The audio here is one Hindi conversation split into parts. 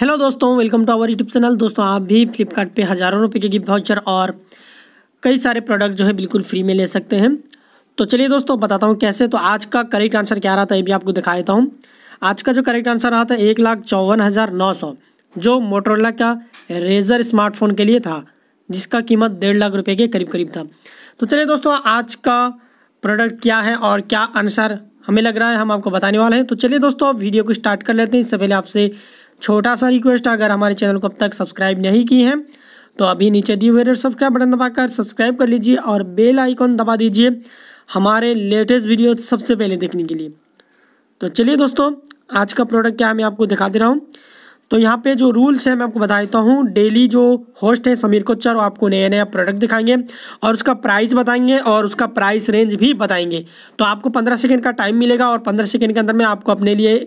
हेलो दोस्तों welcome to our YouTube channel दोस्तों आप भी फ्लिपकार्ट पे हज़ारों रुपए के गिफ्ट वाउचर और कई सारे प्रोडक्ट जो है बिल्कुल फ्री में ले सकते हैं तो चलिए दोस्तों बताता हूँ कैसे तो आज का करेक्ट आंसर क्या रहा था ये भी आपको दिखा देता हूँ आज का जो करेक्ट आंसर रहा था एक लाख चौवन हज़ार नौ सौ जो मोटरोला का रेजर स्मार्टफोन के लिए था जिसका कीमत डेढ़ लाख रुपये के करीब करीब था तो चलिए दोस्तों आज का प्रोडक्ट क्या है और क्या आंसर हमें लग रहा है हम आपको बताने वाले हैं तो चलिए दोस्तों वीडियो को स्टार्ट कर लेते हैं इससे पहले आपसे छोटा सा रिक्वेस्ट अगर हमारे चैनल को अब तक सब्सक्राइब नहीं की है तो अभी नीचे दिए हुए रेड सब्सक्राइब बटन दबाकर सब्सक्राइब कर लीजिए और बेल आइकॉन दबा दीजिए हमारे लेटेस्ट वीडियो सबसे पहले देखने के लिए तो चलिए दोस्तों आज का प्रोडक्ट क्या है मैं आपको दिखा दे रहा हूँ तो यहाँ पे जो रूल्स हैं मैं आपको बता देता हूँ डेली जो होस्ट है समीर कोच्चर वो आपको नया नया प्रोडक्ट दिखाएंगे और उसका प्राइस बताएंगे और उसका प्राइस रेंज भी बताएंगे तो आपको पंद्रह सेकेंड का टाइम मिलेगा और पंद्रह सेकेंड के अंदर में आपको अपने लिए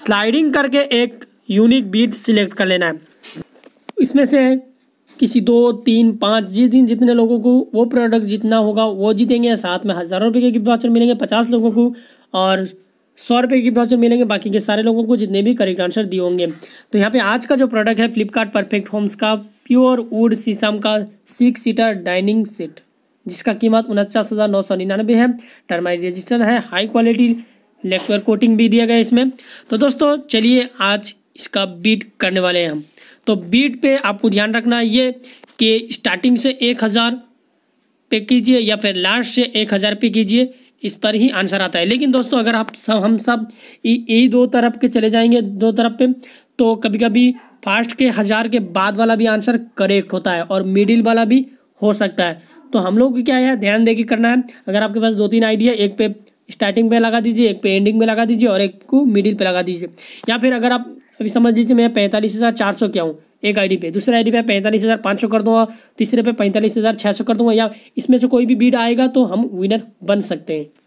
स्लाइडिंग करके एक यूनिक बीट सिलेक्ट कर लेना है इसमें से किसी दो तीन पाँच जिस दिन जितने लोगों को वो प्रोडक्ट जितना होगा वो जीतेंगे साथ में हज़ारों रुपये के गिफ्ट वाचर मिलेंगे पचास लोगों को और सौ रुपये के गिफ्ट वाचर मिलेंगे बाकी के सारे लोगों को जितने भी करेक्ट आंसर दिए होंगे तो यहाँ पे आज का जो प्रोडक्ट है फ्लिपकार्ट परफेक्ट होम्स का प्योर वुड सीसम का सिक्स सीटर डाइनिंग सेट जिसका कीमत उनचास हज़ार नौ सौ निन्यानवे है टर्माइट रजिस्टर है हाई क्वालिटी लेक्चर कोटिंग भी दिया गया इसमें तो दोस्तों चलिए आज इसका बीट करने वाले हैं हम तो बीट पे आपको ध्यान रखना है ये कि स्टार्टिंग से एक हज़ार पे कीजिए या फिर लास्ट से एक हज़ार पे कीजिए इस पर ही आंसर आता है लेकिन दोस्तों अगर आप सब हम सब यही दो तरफ के चले जाएंगे दो तरफ पे तो कभी कभी फास्ट के हज़ार के बाद वाला भी आंसर करेक्ट होता है और मिडिल वाला भी हो सकता है तो हम लोग क्या है ध्यान दे करना है अगर आपके पास दो तीन आइडिया एक पे स्टार्टिंग पे लगा दीजिए एक पे एंडिंग पे लगा दीजिए और एक को मिडिल पे लगा दीजिए या फिर अगर आप अभी समझ लीजिए मैं पैंतालीस हज़ार चार सौ क्या हूँ एक आईडी पे दूसरे आईडी पे पैंतालीस हज़ार पाँच सौ कर दूंगा तीसरे पे पैंतालीस हज़ार छः सौ कर दूंगा या इसमें से कोई भी बीड आएगा तो हम विनर बन सकते हैं